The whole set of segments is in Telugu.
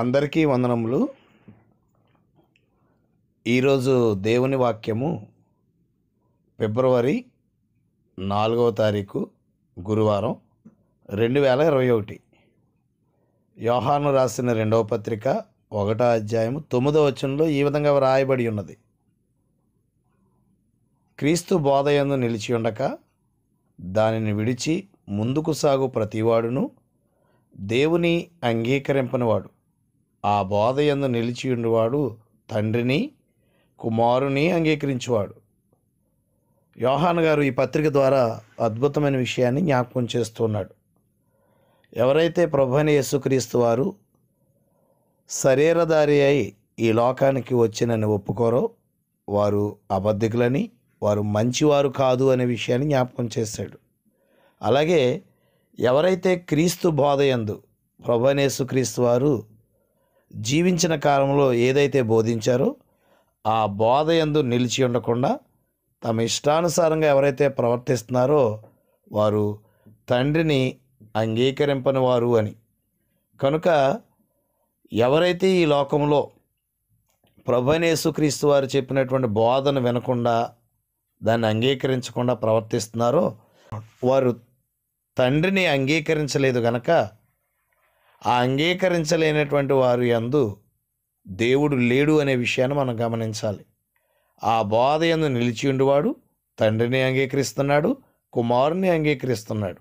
అందరికీ వందనములు ఈరోజు దేవుని వాక్యము ఫిబ్రవరి నాలుగవ తారీఖు గురువారం రెండు వేల ఇరవై ఒకటి యోహాను రాసిన రెండవ పత్రిక ఒకటో అధ్యాయము తొమ్మిదవ వచనంలో ఈ విధంగా వ్రాయబడి ఉన్నది క్రీస్తు బోధయందు నిలిచి ఉండక దానిని విడిచి ముందుకు సాగు ప్రతివాడును దేవుని అంగీకరింపనివాడు ఆ బోధయందు ఉండేవాడు తండ్రిని కుమారుని అంగీకరించువాడు యోహాన్ గారు ఈ పత్రిక ద్వారా అద్భుతమైన విషయాన్ని జ్ఞాపకం చేస్తున్నాడు ఎవరైతే ప్రభుని యేసుక్రీస్తు వారు శరీరధారి అయి ఈ లోకానికి వచ్చినని ఒప్పుకోరో వారు అబద్ధికులని వారు మంచివారు కాదు అనే విషయాన్ని జ్ఞాపకం చేశాడు అలాగే ఎవరైతే క్రీస్తు బోధయందు ప్రభునేసు క్రీస్తు వారు జీవించిన కాలంలో ఏదైతే బోధించారో ఆ బోధ ఎందు నిలిచి ఉండకుండా తమ ఇష్టానుసారంగా ఎవరైతే ప్రవర్తిస్తున్నారో వారు తండ్రిని అంగీకరింపని వారు అని కనుక ఎవరైతే ఈ లోకంలో ప్రభునేసుక్రీస్తు వారు చెప్పినటువంటి బోధను వినకుండా దాన్ని అంగీకరించకుండా ప్రవర్తిస్తున్నారో వారు తండ్రిని అంగీకరించలేదు గనక ఆ అంగీకరించలేనటువంటి వారు ఎందు దేవుడు లేడు అనే విషయాన్ని మనం గమనించాలి ఆ బోధ ఎందు నిలిచి ఉండివాడు తండ్రిని అంగీకరిస్తున్నాడు కుమారుని అంగీకరిస్తున్నాడు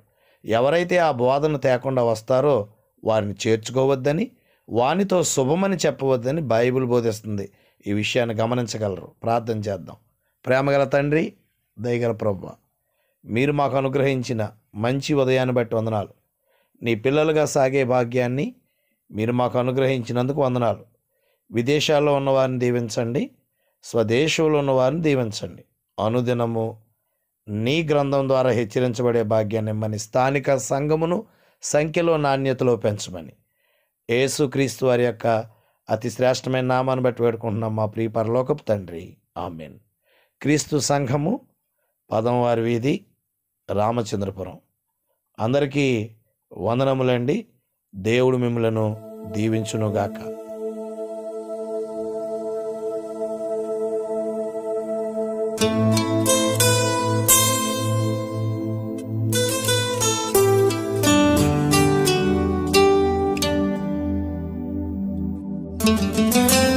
ఎవరైతే ఆ బోధను తేకుండా వస్తారో వారిని చేర్చుకోవద్దని వానితో శుభమని చెప్పవద్దని బైబిల్ బోధిస్తుంది ఈ విషయాన్ని గమనించగలరు ప్రార్థన చేద్దాం ప్రేమగల తండ్రి దయగల ప్రభు మీరు మాకు అనుగ్రహించిన మంచి ఉదయాన్ని బట్టి వందనాలు నీ పిల్లలుగా సాగే భాగ్యాన్ని మీరు మాకు అనుగ్రహించినందుకు వందనాలు విదేశాల్లో ఉన్నవారిని దీవించండి స్వదేశంలో ఉన్నవారిని దీవించండి అనుదినము నీ గ్రంథం ద్వారా హెచ్చరించబడే భాగ్యాన్ని ఇమ్మని స్థానిక సంఘమును సంఖ్యలో నాణ్యతలో పెంచమని క్రీస్తు వారి యొక్క అతి శ్రేష్టమైన నామాన్ని బట్టి వేడుకుంటున్నాం మా ప్రియ పరలోకపు తండ్రి ఆమెన్ క్రీస్తు సంఘము పదమవారి వీధి రామచంద్రపురం అందరికీ వందనములండి దేవుడు మిమ్మలను దీవించునుగాక thank you